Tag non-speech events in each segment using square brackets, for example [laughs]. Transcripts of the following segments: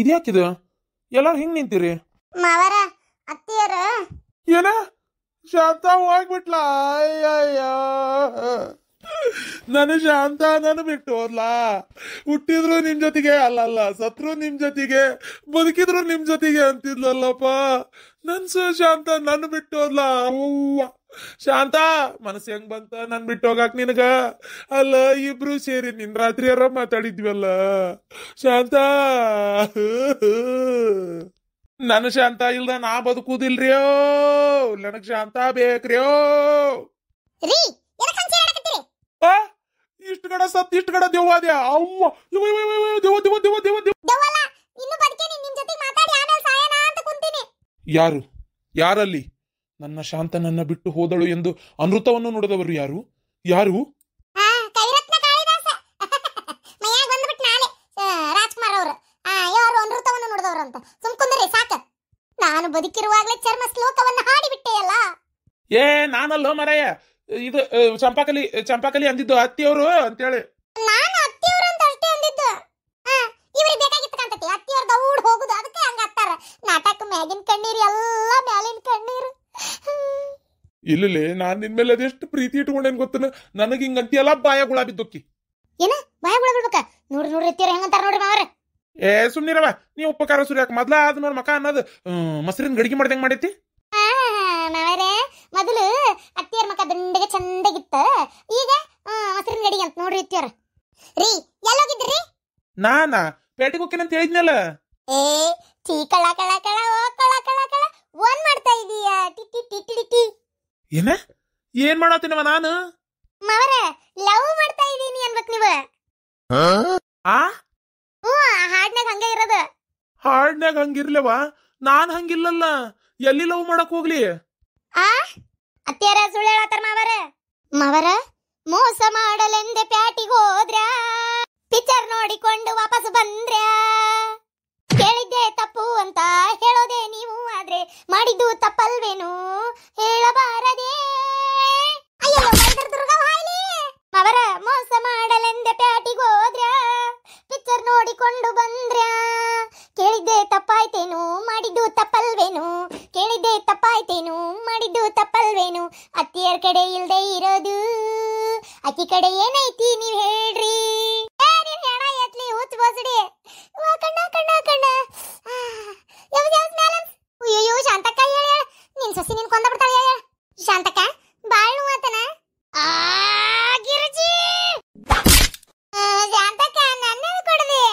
ಇದ್ಯಾಕಿದ ಎಲ್ಲಾರು ಹಿಂಗ್ ನಿಂತೀರಿ ಮಾವರ ಅತ್ತಿಯರ ಏನ ಶಾಂತ ಹೋಗ್ಬಿಟ್ಲ ಅಯ್ಯಯ್ಯ ನಾನು ಶಾಂತ ನಾನು ಬಿಟ್ಟು ಹೋದ್ಲ ಹುಟ್ಟಿದ್ರು ನಿಮ್ ಜೊತೆಗೆ ಅಲ್ಲಲ್ಲ ಸತ್ರು ನಿಮ್ ಜೊತೆಗೆ ಬದುಕಿದ್ರು ನಿಮ್ ಜೊತೆಗೆ ಅಂತಿದ್ಲಲ್ಲಪ್ಪ ನನ್ ಶಾಂತ ನನ್ನ ಬಿಟ್ಟು ಹೋದ್ಲಾ ಶಾಂತ ಮನಸ್ಸು ಹೆಂಗ್ ಬಂತ ನನ್ ಬಿಟ್ಟು ಹೋಗಾಕ್ ನಿನಗ ಅಲ್ಲ ಇಬ್ರು ಸೇರಿ ನಿನ್ ರಾತ್ರಿ ಯಾರ ಮಾತಾಡಿದ್ವಲ್ಲ ಶಾಂತ ನನ್ ಶಾಂತ ಇಲ್ದ ನಾ ಬದುಕುದಿಲ್ರಿಯೋ ನನಗ್ ಶಾಂತ ಬೇಕ್ರಿಯೋ ಇಷ್ಟು ಕಡೆ ಸತ್ ಇಷ್ಟು ಕಡೆ ದೇವ ಅದೇ ಅವ್ವ ಇವ ಇವ ಇವ ದೇವ ದೇವ ದೇವ ದೇವ ದೇವ ಯಾರು ಯಾರಲ್ಲಿ ನನ್ನ ಶಾಂತನನ್ನ ಬಿಟ್ಟು ಹೋದಳು ಎಂದು ಅನೃತವನ್ನು ನೋಡಿದವರು ಯಾರು ಯಾರು [laughs] ನಾನು ಬದುಕಿರುವಾಗಲೇ ಚರ್ಮ ಶ್ಲೋಕವನ್ನು ಹಾಡಿಬಿಟ್ಟೆಯಲ್ಲ ಏ ನಾನಲ್ಲೋ ಮರಯ್ಯ ಇದು ಚಂಪಾಕಲಿ ಚಂಪಾಕಲಿ ಅಂದಿದ್ದು ಅತ್ತಿಯವರು ಅಂತೇಳಿ ಇಲ್ಲಲೇ ನಾನು ನಿನ್ ಮೇಲೆ ಅದೆಷ್ಟು ಪ್ರೀತಿ ಇಟ್ಕೊಂಡೇನ್ ಗೊತ್ತನ ನನಗೆ ಹಿಂಗ ಅಂತಿಯಲ್ಲ ಬಾಯ ಗುಳ ಬಿದ್ದೋಕಿ ಏನ ಬಾಯ ಗುಳ ಬಿಡ್ಬೇಕ ನೋಡ್ರಿ ನೋಡ್ರಿ ಎತ್ತೀರ ಹೆಂಗಂತಾರ ನೋಡ್ರಿ ಮಾವ್ರೆ ಏ ಸುಮ್ನಿರವ ನೀ ಉಪಕಾರ ಸುರಿಯಾಕ ಮೊದ್ಲ ಅದ್ ಮಕ ಅನ್ನೋದು ಮೊಸರಿನ ಗಡಿಗೆ ಮಾಡ್ದಂಗ್ ಮಾಡೈತಿ ಮಾವ್ರೆ ಮೊದಲು ಅತ್ತಿಯರ ಮಕ ದಂಡಗೆ ಚಂದಾಗಿತ್ತ ಈಗ ಮೊಸರಿನ ಗಡಿಗೆ ಅಂತ ನೋಡ್ರಿ ಎತ್ತಿಯರ್ ರೀ ಎಲ್ಲೋಗಿದ್ರಿ ನಾನಾ ಪೇಟೆಗೆ ಹೋಗ್ತೀನಿ ಅಂತ ಹೇಳಿದ್ನಲ್ಲ ಏ ಚೀ ಕಳ ಕಳ ಕಳ ಓ ಏನ ಏನ್ ಮಾಡತ್ತೀನವ ನಾನು ಮಾವರೆ ಲವ್ ಮಾಡ್ತಾ ಇದೀನಿ ಅನ್ಬೇಕು ನೀವು ಆ ಹ್ಞೂ ಹಾಡ್ನಾಗ ಹಂಗೆ ಇರೋದು ಹಾಡ್ನಾಗ ಹಂಗಿರ್ಲವ ನಾನ್ ಹಂಗಿಲ್ಲಲ್ಲ ಎಲ್ಲಿ ಲವ್ ಮಾಡಕ್ ಹೋಗ್ಲಿ ಆ ಅತ್ಯಾರ ಸುಳ್ಳು ಹೇಳತ್ತಾರ ಮಾವರ ಮಾವರ ಮೋಸ ಮಾಡಲೆಂದೆ ಪ್ಯಾಟಿಗೆ ಹೋದ್ರ ಪಿಕ್ಚರ್ ನೋಡಿಕೊಂಡು ವಾಪಸ್ ಬಂದ್ರ ಕೇಳಿದ್ದೆ ತಪ್ಪು ಅಂತ ಹೇಳ ಕಡೆ ಇರೋದು ಆಕಿ ಕಡೆ ಏನೈತಿ ನೀ ಹೇಳ್ರಿ ಹೆಣ ಎತ್ಲಿ ಹುಚ್ಚ ಬಸಡಿ ಕಣ್ಣ ಕಣ್ಣ ಕಣ್ಣ ಅಯ್ಯೋ ಶಾಂತಕ್ಕ ಹೇಳ ಹೇಳ ನಿನ್ ಸಸಿ ನಿನ್ ಕೊಂದ ಬಿಡ್ತಾಳ ಹೇಳ ಶಾಂತಕ್ಕ ಬಾಳ್ ನೋವಾತನ ಆ ಶಾಂತಕ್ಕ ನನ್ನ ಕೊಡದೆ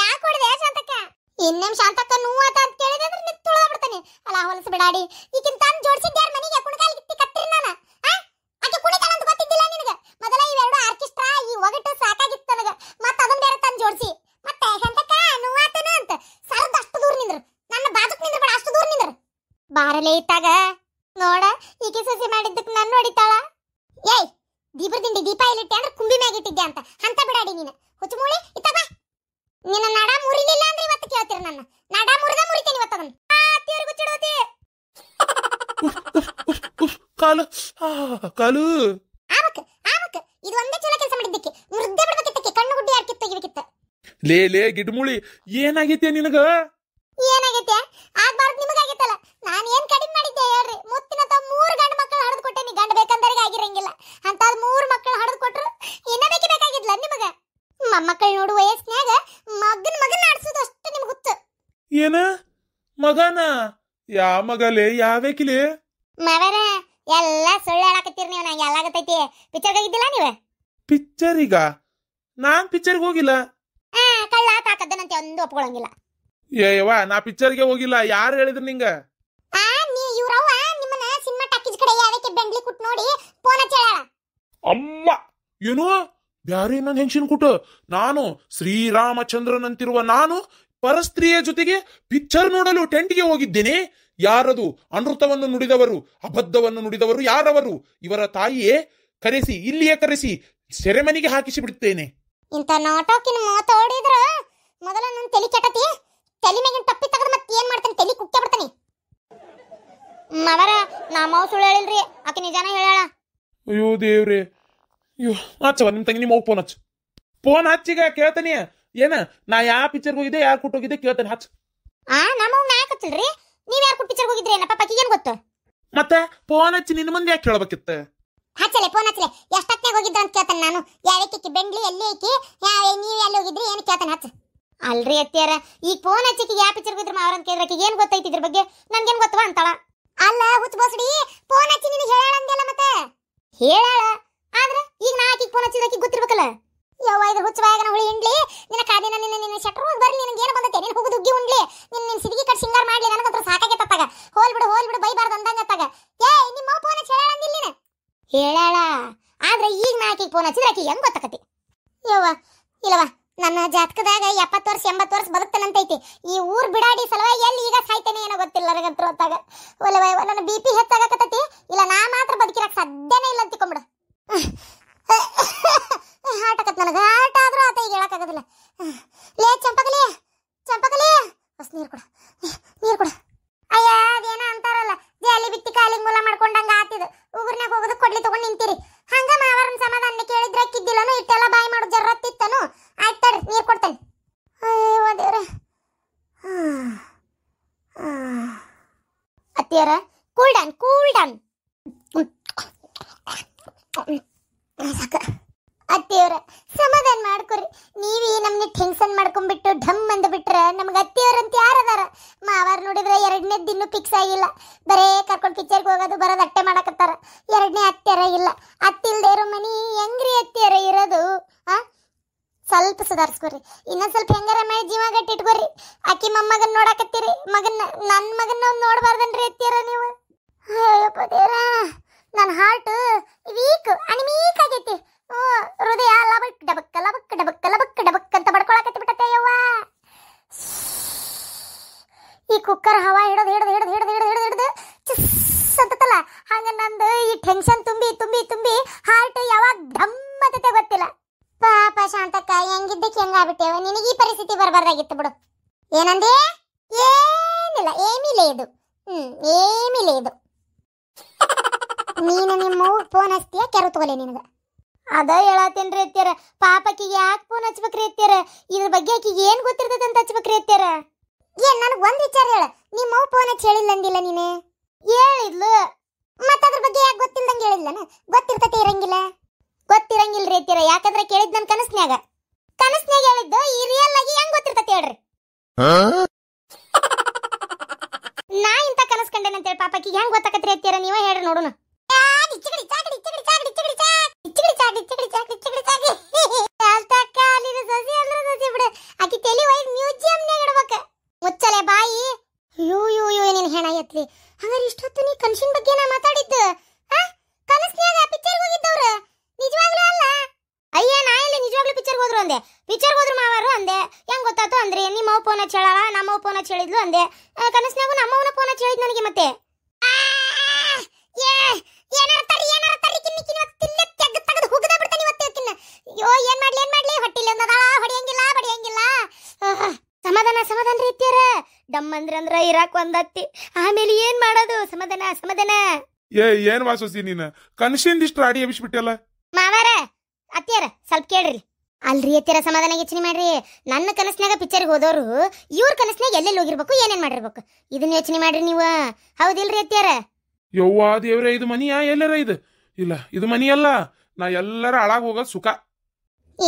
ಯಾಕೆ ಕೊಡದೆ ಶಾಂತಕ್ಕ ಇನ್ನೇಮ್ ಶಾಂತಕ್ಕ ನೋವಾತ ಅಂತ ಕೇಳಿದ್ರೆ ನಿತ್ ತುಳ ಬಿಡ್ತಾನೆ ಅಲ್ಲ ಹೊಲಸ ಬಿಡಾಡಿ ಈಗಿನ ತಾನು ಜೋಡಿಸಿದ್ದೆ ಬಾರಲೇ ಇತ್ತಾಗ ನೋಡ ಈಕೆ ಸಸಿ ಮಾಡಿದ್ದಕ್ಕೆ ನನ್ನ ಹೊಡಿತಾಳ ಏಯ್ ದೀಪದ ದಿಂಡಿ ದೀಪ ಇಲ್ಲಿಟ್ಟೆ ಅಂದ್ರೆ ಕುಂಬಿ ಮ್ಯಾಗ ಇಟ್ಟಿದ್ದೆ ಅಂತ ಅಂತ ಬಿಡಾಡಿ ನೀನು ಹುಚ್ಚು ಮೂಳೆ ಇತ್ತ ಬಾ ನಿನ್ನ ನಡ ಮುರಿಲಿಲ್ಲ ಅಂದ್ರೆ ಇವತ್ತು ಕೇಳ್ತೀರ ನನ್ನ ನಡ ಮುರಿದ ಮುರಿತೇನೆ ಇವತ್ತು ಅದನ್ನ ಆತಿಯವ್ರಿಗೆ ಹುಚ್ಚಿಡೋತಿ ಕಾಲು ಕಾಲು ಆಮಕ್ ಆಮಕ್ ಇದು ಒಂದೇ ಚಲೋ ಕೆಲಸ ಮಾಡಿದ್ದಕ್ಕೆ ಮುರಿದೇ ಬಿಡ್ಬೇಕಿತ್ತಕ್ಕೆ ಕಣ್ಣು ಗುಡ್ಡಿ ಹಾಕಿತ್ತು ತೆಗಿಬೇಕಿತ್ತ ಲೇ ಲೇ ಗಿಡ್ಮುಳಿ ಏನಾಗೈತೆ ನಿನಗ ಏನಾಗೈತೆ ಆಗ್ಬಾರ್ದು ಮೊಮ್ಮಕ್ಕಳು ನೋಡು ವಯಸ್ಸಿನಾಗ ಮಗನ ಮಗನ ಆಡ್ಸೋದು ಅಷ್ಟು ನಿಮ್ಗೆ ಗೊತ್ತು ಏನ ಮಗನ ಯಾ ಮಗಲೆ ಯಾವೇಕಿಲೆ ಮಾವರ ಎಲ್ಲ ಸುಳ್ಳು ಹೇಳಾಕತ್ತೀರಿ ನೀವು ನಂಗೆ ಎಲ್ಲ ಆಗತೈತಿ ಪಿಚ್ಚರ್ ಹೋಗಿದ್ದಿಲ್ಲ ನೀವು ಪಿಕ್ಚರಿಗ ನಾನ್ ಪಿಚ್ಚರ್ಗೆ ಹೋಗಿಲ್ಲ ಆ ಕಳ್ಳ ತಾಕದ್ದನಂತೆ ಒಂದು ಒಪ್ಕೊಳಂಗಿಲ್ಲ ಏ ಯವ್ವ ನಾ ಪಿಕ್ಚರ್ಗೆ ಹೋಗಿಲ್ಲ ಯಾರು ಹೇಳಿದ್ರು ನಿಂಗ ಆ ನೀ ಇವ್ರವ್ವ ನಿಮ್ಮನ್ನ ಸಿನಿಮಾ ಟಾಕೀಸ್ ಕಡೆ ಯಾವಕ್ಕೆ ಬೆಂಗ್ಲಿ ಕುಟ್ ನೋಡಿ ಫೋನ್ ಹಚ್ಚಿ ಅಮ್ಮ ಏನು ಬ್ಯಾರೆ ನನ್ನ ಹೆಂಚಿನ ಕುಟು ನಾನು ಶ್ರೀರಾಮಚಂದ್ರನಂತಿರುವ ನಾನು ಪರಸ್ತ್ರೀಯ ಜೊತೆಗೆ ಪಿಕ್ಚರ್ ನೋಡಲು ಟೆಂಟ್ಗೆ ಹೋಗಿದ್ದೇನೆ ಯಾರದು ಅನೃತವನ್ನು ನುಡಿದವರು ಅಬದ್ಧವನ್ನು ನುಡಿದವರು ಯಾರವರು ಇವರ ತಾಯಿಯೇ ಕರೆಸಿ ಇಲ್ಲಿಯೇ ಕರೆಸಿ ಸೆರೆಮನಿಗೆ ಹಾಕಿಸಿ ಬಿಡುತ್ತೇನೆ ಇಂತ ನಾಟಕಿನ ಮಾತಾಡಿದ್ರ ಮೊದಲ ನನ್ನ ತಲೆ ಕೆಟ್ಟತಿ ತಲೆ ಮೇಗಿನ ತಪ್ಪಿ ತೆಗೆದು ಮತ್ತೆ ಏನ್ ಮಾಡ್ತಾನೆ ತಲೆ ಕುಕ್ಕೆ ಬಿಡ್ತಾನೆ ಮವರ ನಾ ಮಾವ ಹೇಳಿಲ್ರಿ ಆಕೆ ನಿಜಾನ ಹೇಳ ಅಯ್ಯೋ ದೇವ್ರೆ ಅಯ್ಯೋ ಆಚವ ನಿಮ್ಮ ತಂಗಿ ನಿಮ್ಮ ಫೋನ್ ಹಚ್ಚು ಫೋನ್ ಹಚ್ಚಿಗ ಕೇಳ್ತಾನೆ ಏನ ನಾ ಯಾವ ಪಿಕ್ಚರ್ ಹೋಗಿದ್ದೆ ಯಾರು ಕೊಟ್ಟು ಹೋಗಿದ್ದೆ ಕೇಳ್ತಾನೆ ಹಚ್ಚು ಆ ನಮ್ಮ ನಾ ಹಚ್ಚಲ್ರಿ ನೀವ್ ಯಾರು ಕೊಟ್ಟು ಪಿಕ್ಚರ್ ಹೋಗಿದ್ರಿ ಏನಪ್ಪ ಪಾಕಿಗೆ ಏನು ಗೊತ್ತು ಮತ್ತೆ ಫೋನ್ ಹಚ್ಚಿ ನಿನ್ನ ಮುಂದೆ ಯಾಕೆ ಕೇಳ್ಬೇಕಿತ್ತು ಹಚ್ಚಲೆ ಫೋನ್ ಹಚ್ಚಲೆ ಎಷ್ಟೊತ್ತಿಗೆ ಹೋಗಿದ್ರು ಅಂತ ಕೇಳ್ತಾನೆ ನಾನು ಯಾವಕ್ಕೆ ಬೆಂಡ್ಲಿ ಎಲ್ಲಿ ಐತಿ ನೀವು ಎಲ್ಲಿ ಹೋಗಿದ್ರಿ ಏನು ಕೇಳ್ತಾನೆ ಹಚ್ಚು ಅಲ್ರಿ ಅತ್ತಿಯರ ಈಗ ಫೋನ್ ಹಚ್ಚಿಕ್ಕೆ ಯಾವ ಪಿಕ್ಚರ್ ಹೋಗಿದ್ರು ಅವ್ರ ಅಂತ ಕೇಳಿದ್ರೆ ಏನು ಗೊತ್ತೈತಿ ಇದ್ರ ಬಗ್ಗೆ ನನ್ಗೇನು ಗೊತ್ತವ ಅಂತಾಳ ಅಲ್ಲ ಹುಚ್ಚ ಬೋಸಡಿ ಫೋನ್ ಹಚ್ಚಿ ನಿನಗೆ ಹೇಳಂದಲ್ಲ ಮತ್ತೆ ಹೇಳಾಳ ಫೋನ್ ಹಚ್ಚಿದಕ್ಕೆ ಗೊತ್ತಿರ್ಬೇಕಲ್ಲ ಯಾವ ಇದು ಹುಚ್ಚವಾಗನ ಹುಳಿ ಇಂಡ್ಲಿ ನಿನ್ನ ಕಾದಿನ ನಿನ್ನ ನಿನ್ನ ಶಟ್ರು ಹೋಗಿ ಬರ್ಲಿ ನಿನಗೆ ಏನು ಬಂದತೆ ನೀನು ಹೋಗಿ ದುಗ್ಗಿ ಉಂಡ್ಲಿ ನಿನ್ನ ನಿನ್ನ ಸಿಡಿಗೆ ಕಟ್ ಸಿಂಗಾರ ಮಾಡ್ಲಿ ನನಗಂತ್ರ ಸಾಕಾಗೆ ತಪ್ಪಾಗ ಹೋಲ್ ಬಿಡು ಹೋಲ್ ಬಿಡು ಬೈಬಾರ್ದು ಅಂದಂಗ ಅತ್ತಾಗ ಏ ನಿಮ್ಮ ಫೋನ್ ಹಚ್ಚಿ ಹೇಳಂಗಿಲ್ಲ ನೀನು ಹೇಳಾಳ ಆದ್ರೆ ಈಗ ನಾಕಿ ಆಕಿಗೆ ಫೋನ್ ಹಚ್ಚಿದ್ರೆ ಹೆಂಗ್ ಗೊತ್ತಕತಿ ಯವ್ವ ಇಲ್ಲವಾ ನನ್ನ ಜಾತಕದಾಗ ಎಪ್ಪತ್ತು ವರ್ಷ ಎಂಬತ್ತು ವರ್ಷ ಐತಿ ಈ ಊರ್ ಬಿಡಾಡಿ ಸಲುವಾಗಿ ಎಲ್ಲಿ ಈಗ ಸಾಯ್ತೇನೆ ಏನೋ ಗೊತ್ತಿಲ್ಲ ನನಗಂತ್ರ ಹೊತ್ತಾಗ ಒಲೆ ನನ್ನ ಬಿ ಪಿ ಇಲ್ಲ ನಾ ಮಾತ್ರ ಬದುಕಿರಕ್ಕೆ ಸಾಧ್ಯನೇ ಇಲ್ಲ ಅಂತ ಅಂತಿಕೊಂಬಿಡು ಹಾರ್ಟ್ ಆಕತ್ ನನಗೆ ಹಾರ್ಟ್ ಆದರೂ ಆತ ಈಗ ಹೇಳಕ್ಕಾಗೋದಿಲ್ಲ ಲೇ ಚಂಪಕಲಿ ಚಂಪಕಲಿ ಹೊಸ ನೀರು ಕೊಡ ಸಾಕ ಅತ್ತೆಯವರ ಸಮಾಧಾನ ಮಾಡ್ಕೊರಿ ನೀವಿ ನಮ್ನ ಟೆನ್ಷನ್ ಮಾಡ್ಕೊಂಡ್ಬಿಟ್ಟು ಢಮ್ ಅಂದ ಬಿಟ್ರೆ ನಮ್ಗೆ ಅಂತ ಯಾರು ಅದಾರ ಮಾವಾರ್ ನೋಡಿದ್ರೆ ಎರಡನೇ ದಿನ ಫಿಕ್ಸ್ ಆಗಿಲ್ಲ ಬರೇ ಕರ್ಕೊಂಡು ಪಿಕ್ಚರ್ಗೆ ಹೋಗೋದು ಬರೋದು ಅಟ್ಟೆ ಮಾಡಕತ್ತಾರ ಎರಡನೇ ಅತ್ತೆಯರ ಇಲ್ಲ ಅತ್ತಿಲ್ದೆ ಇರೋ ಮನಿ ಹೆಂಗ್ರಿ ಅತ್ತಿಯರ ಇರೋದು ಆ ಸ್ವಲ್ಪ ಸುಧಾರಿಸ್ಕೊರಿ ಇನ್ನೊಂದು ಸ್ವಲ್ಪ ಹೆಂಗಾರ ಮಾಡಿ ಜೀವ ಗಟ್ಟಿಟ್ಕೊರಿ ಅಕ್ಕಿ ಮೊಮ್ಮಗನ್ ನೋಡಕತ್ತೀರಿ ಮಗನ್ನ ನನ್ನ ಮಗನ್ನ ನೋಡಬಾರ್ದನ್ರಿ ಅತ್ತಿಯರ ನೀವು ದೇವ್ರಾ ನನ್ನ ಹಾರ್ಟ್ ವೀಕ್ ಅನಿಮೀಕ್ ಆಗೈತಿ ಹೃದಯ ಲಬಕ್ ಡಬಕ್ ಲಬಕ್ ಡಬಕ್ ಲಬಕ್ ಡಬಕ್ ಅಂತ ಬಡ್ಕೊಳಕತ್ತಿ ಬಿಟ್ಟತೆ ಯವ್ವ ಈ ಕುಕ್ಕರ್ ಹವಾ ಹಿಡೋದು ಹಿಡದು ಹಿಡದು ಹಿಡದು ಹಿಡದು ಹಿಡದು ಹಿಡದು ಚಿಸ್ ಅಂತತಲ್ಲ ಹಂಗ ನಂದು ಈ ಟೆನ್ಷನ್ ತುಂಬಿ ತುಂಬಿ ತುಂಬಿ ಹಾರ್ಟ್ ಯಾವಾಗ ಢಮ್ ಅಂತತೆ ಗೊತ್ತಿಲ್ಲ ಪಾಪ ಶಾಂತಕ್ಕ ಹೆಂಗಿದ್ದಕ್ಕೆ ಹೆಂಗಾಗ್ಬಿಟ್ಟೆವ ನಿನಗೆ ಈ ಪರಿಸ್ಥಿತಿ ಬರಬಾರ್ದಾಗಿತ್ತು ಬಿಡು ಏನಂದೇ ನಿನಗೆ ಅದ ಹೇಳತ್ತೇನ್ರಿ ಅತ್ಯಾರ ಪಾಪಕ್ಕಿಗೆ ಯಾಕೆ ಫೋನ್ ಹಚ್ಬೇಕ್ರಿ ಅತ್ಯಾರ ಇದ್ರ ಬಗ್ಗೆ ಆಕಿಗೆ ಏನು ಗೊತ್ತಿರ್ತದೆ ಅಂತ ಹಚ್ಬೇಕ್ರಿ ಅತ್ಯಾರ ಏನ್ ನನಗೆ ಒಂದು ವಿಚಾರ ಹೇಳ ನಿಮ್ಮ ಫೋನ್ ಹಚ್ಚಿ ಹೇಳಿಲ್ಲ ಅಂದಿಲ್ಲ ನೀನೆ ಹೇಳಿದ್ಲು ಮತ್ತೆ ಅದ್ರ ಬಗ್ಗೆ ಯಾಕೆ ಗೊತ್ತಿಲ್ಲದಂಗೆ ಹೇಳಿಲ್ಲನ ಗೊತ್ತಿರ್ತತೆ ಇರಂಗಿಲ್ಲ ಗೊತ್ತಿರಂಗಿಲ್ಲ ರೀ ಅತ್ಯಾರ ಯಾಕಂದ್ರೆ ಕೇಳಿದ್ ನನ್ನ ಕನಸ್ನ್ಯಾಗ ಕನಸ್ನ್ಯಾಗ ಹೇಳಿದ್ದು ಈ ರಿಯಲ್ ಆಗಿ ಹೆಂಗ್ ಗೊತ್ತಿರ್ತತೆ ಹೇಳ್ರಿ ನಾ ಇಂತ ಕನಸ್ಕೊಂಡೇನಂತೇಳಿ ಪಾಪಕ್ಕಿಗೆ ಹೆಂಗ್ ಗೊತ್ತಾಕತ್ರಿ ಅತ್ಯಾರ ನೀವೇ ಹೇಳ್ರಿ ನೋಡೋಣ ಚಾಡಿ ಚಿಗಡಿ ಚಾಡಿ ಚಿಗಡಿ ಚಾಡಿ ಅಲ್ತಕ್ಕ ಅಲ್ಲಿನ ಸಸಿ ಅಂದ್ರೆ ಸಸಿ ಬಿಡು ಆಕಿ ತಲೆ ಒಯ್ದು ಮ್ಯೂಸಿಯಂನಾಗ ಇಡ್ಬೇಕು ಮುಚ್ಚಲೆ ಬಾಯಿ ಯೂ ಯೂ ಯೂ ನಿನ್ನ ಹೆಣ ಎತ್ಲಿ ಹಂಗಾರೆ ಇಷ್ಟೊತ್ತು ನೀ ಕನ್ಷನ್ ಬಗ್ಗೆ ನಾ ಮಾತಾಡಿದ್ದು ಕನಸ್ನ್ಯಾಗ ಪಿಕ್ಚರ್ ಹೋಗಿದ್ದವ್ರು ನಿಜವಾಗ್ಲೂ ಅಲ್ಲ ಅಯ್ಯೋ ನಾ ಇಲ್ಲಿ ನಿಜವಾಗ್ಲೂ ಪಿಕ್ಚರ್ ಹೋದ್ರು ಅಂದೆ ಪಿಕ್ಚರ್ ಹೋದ್ರು ಮಾವಾರು ಅಂದೆ ಹೆಂಗ್ ಗೊತ್ತಾತು ಅಂದ್ರೆ ನಿಮ್ಮ ಫೋನ್ ಹಚ್ಚಳಲ್ಲ ನಮ್ಮ ಫೋನ್ ಹಚ್ಚಳಿದ್ಲು ಅಂದೆ ದಮ್ ಅಂದ್ರ ಇರಾಕ್ ಒಂದತ್ತಿ ಆಮೇಲೆ ಏನ್ ಮಾಡೋದು ಸಮಾಧಾನ ಸಮಾಧಾನ ಏ ಏನ್ ವಾಸೋಸಿ ನೀನು ಕನಸಿಂದ ಇಷ್ಟ ರಾಡಿ ಎಬ್ಬಿಸ್ಬಿಟ್ಟಲ್ಲ ಮಾವಾರ ಅತ್ತಿಯಾರ ಸ್ವಲ್ಪ ಕೇಳ್ರಿ ಅಲ್ರಿ ಅತ್ತಿರ ಸಮಾಧಾನ ಯೋಚನೆ ಮಾಡ್ರಿ ನನ್ನ ಕನಸ್ನಾಗ ಪಿಕ್ಚರ್ಗೆ ಹೋದವರು ಇವ್ರ ಕನಸ್ನಾಗ ಎಲ್ಲೆಲ್ಲಿ ಹೋಗಿರ್ಬೇಕು ಏನೇನ್ ಮಾಡಿರ್ಬೇಕು ಇದನ್ನ ಯೋಚನೆ ಮಾಡ್ರಿ ನೀವು ಹೌದಿಲ್ರಿ ಅತ್ತಿಯಾರ ಯವ್ವಾ ದೇವ್ರ ಇದು ಮನಿಯಾ ಎಲ್ಲರ ಇದು ಇಲ್ಲ ಇದು ಮನಿಯಲ್ಲ ನಾ ಎಲ್ಲರ ಹಾಳಾಗ್ ಹೋಗೋದು ಸುಖ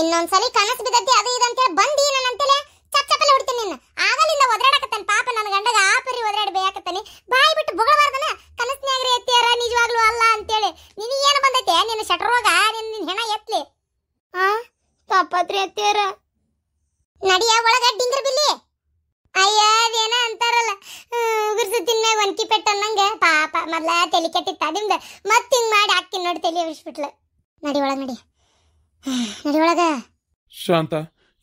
ಇನ್ನೊಂದ್ಸಲಿ ಕನಸು ಬಿದ್ದಿ ಅದು ಇದಂತೇಳಿ ಬಂದಿ ನನ್ನಂತಲೇ ಚಪ್ಪಲಿ ಹೊಡಿತೀನಿ ನಿನ್ನ ಆಗಲಿಂದ ಒದರಾಡಕತ್ತಾನ ಪಾಪ ನನ್ನ ಗಂಡಗ ಆ ಪರಿ ಒದರಾಡಿ ಬೇಯಾಕತ್ತಾನೆ ಬಾಯಿ ಬಿಟ್ಟು ಬೊಗಳಬಾರ್ದನ ಕನಸ್ನ್ಯಾಗ್ರಿ ಎತ್ತಿಯಾರ ನಿಜವಾಗ್ಲೂ ಅಲ್ಲ ಅಂತೇಳಿ ನಿನಗೇನು ಬಂದೈತೆ ನಿನ್ನ ಶಟರೋಗ ನಿನ್ನ ನಿನ್ನ ಹೆಣ ಎತ್ತಲಿ ಆ ತಪ್ಪತ್ರಿ ಎತ್ತಿಯಾರ ನಡಿಯ ಒಳಗ ಡಿಂಗರ್ ಬಿಲ್ಲಿ ಅಯ್ಯ ಅದೇನ ಅಂತಾರಲ್ಲ ಉಗುರ್ಸುತ್ತಿನ ಮ್ಯಾಗ ಒನ್ಕಿ ಪೆಟ್ಟ ಅನ್ನಂಗೆ ಪಾಪ ಮೊದಲ ತಲೆ ಕೆಟ್ಟಿತ್ತ ಅದಿಂದ ಮತ್ತೆ ಮಾಡಿ ಹಾಕ್ತೀನಿ ನೋಡಿ ತಲೆ ಉರಿಸ್ಬಿಟ್ಲು ನಡಿ ಒಳಗೆ ನಡಿ ನಡಿ ಒಳಗೆ ಶಾಂತ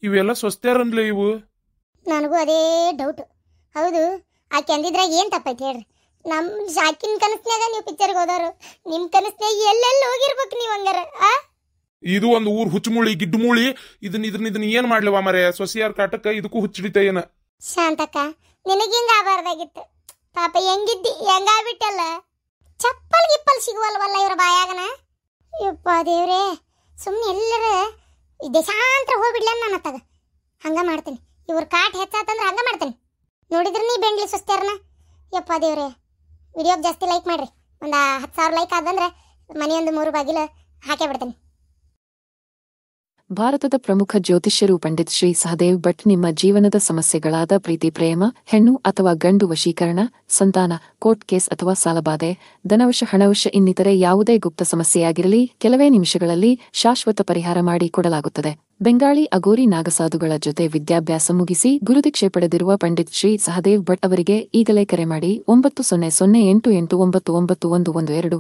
ಇವೆಲ್ಲ ಸ್ವಸ್ಥ್ಯಾರನ್ಲೇ ಇವು ನನಗೂ ಅದೇ ಡೌಟ್ ಹೌದು ಆಕೆ ಅಂದಿದ್ರಾಗ ಏನು ತಪ್ಪೈತೆ ಹೇಳ್ರಿ ನಮ್ಮ ಶಾಕಿನ ಕನಸ್ನಾಗ ನೀವು ಪಿಕ್ಚರ್ಗೆ ಹೋದವರು ನಿಮ್ಮ ಕನಸ್ನಾಗ ಎಲ್ಲೆಲ್ಲಿ ಹೋಗಿರ್ಬೇಕು ನೀವು ಹಂಗಾರ ಆ ಇದು ಒಂದು ಊರು ಹುಚ್ಚುಮುಳಿ ಗಿಡ್ಮುಳಿ ಇದನ್ನ ಇದನ್ನ ಇದನ್ನ ಏನ್ ಮಾಡ್ಲಿವ ಮರೆ ಸೊಸಿಯಾರ್ ಕಾಟಕ್ಕ ಇದಕ್ಕೂ ಹುಚ್ಚಿಡಿತ ಏನ ಶಾಂತಕ್ಕ ನಿನಗಿಂದ ಆಬಾರ್ದಾಗಿತ್ತು ಪಾಪ ಹೆಂಗಿದ್ದಿ ಹೆಂಗಾಗ್ಬಿಟ್ಟಲ್ಲ ಚಪ್ಪಲ್ ಗಿಪ್ಪಲ್ ಸಿಗುವಲ್ವಲ್ಲ ಇವ್ರ ಬಾಯಾಗನ ಯಪ್ಪ ದೇವರೇ ಸುಮ್ಮನೆ ಎಲ್ಲರ ದೇಶಾಂತರ ಹೋಗ್ಬಿಡ್ಲ ನಾನು ತಗ ಹಂಗ ಮಾಡ್ತೀನಿ ಇವ್ರ ಕಾಟ್ ಹೆಚ್ಚಾತಂದ್ರೆ ಹಂಗೆ ಮಾಡ್ತೀನಿ ನೋಡಿದ್ರೆ ನೀ ಬೆಂಡ್ಲಿ ಸುಸ್ತಿಯರ್ನ ಯಪ್ಪ ದೇವ್ರೆ ವಿಡಿಯೋಗೆ ಜಾಸ್ತಿ ಲೈಕ್ ಮಾಡಿರಿ ಒಂದು ಹತ್ತು ಸಾವಿರ ಲೈಕ್ ಆದಂದ್ರೆ ಮನೆಯೊಂದು ಮೂರು ಬಾಗಿಲು ಹಾಕೇ ಬಿಡ್ತೀನಿ ಭಾರತದ ಪ್ರಮುಖ ಜ್ಯೋತಿಷ್ಯರು ಪಂಡಿತ್ ಶ್ರೀ ಸಹದೇವ್ ಭಟ್ ನಿಮ್ಮ ಜೀವನದ ಸಮಸ್ಯೆಗಳಾದ ಪ್ರೀತಿ ಪ್ರೇಮ ಹೆಣ್ಣು ಅಥವಾ ಗಂಡು ವಶೀಕರಣ ಸಂತಾನ ಕೋರ್ಟ್ ಕೇಸ್ ಅಥವಾ ಸಾಲಬಾಧೆ ಧನವಶ ಹಣವಶ ಇನ್ನಿತರೆ ಯಾವುದೇ ಗುಪ್ತ ಸಮಸ್ಯೆಯಾಗಿರಲಿ ಕೆಲವೇ ನಿಮಿಷಗಳಲ್ಲಿ ಶಾಶ್ವತ ಪರಿಹಾರ ಮಾಡಿ ಕೊಡಲಾಗುತ್ತದೆ ಬೆಂಗಾಳಿ ಅಗೋರಿ ನಾಗಸಾಧುಗಳ ಜೊತೆ ವಿದ್ಯಾಭ್ಯಾಸ ಮುಗಿಸಿ ಗುರುದೀಕ್ಷೆ ಪಡೆದಿರುವ ಪಂಡಿತ್ ಶ್ರೀ ಸಹದೇವ್ ಭಟ್ ಅವರಿಗೆ ಈಗಲೇ ಕರೆ ಮಾಡಿ ಒಂಬತ್ತು ಸೊನ್ನೆ ಸೊನ್ನೆ ಎಂಟು ಎಂಟು ಒಂಬತ್ತು ಒಂಬತ್ತು ಒಂದು ಒಂದು ಎರಡು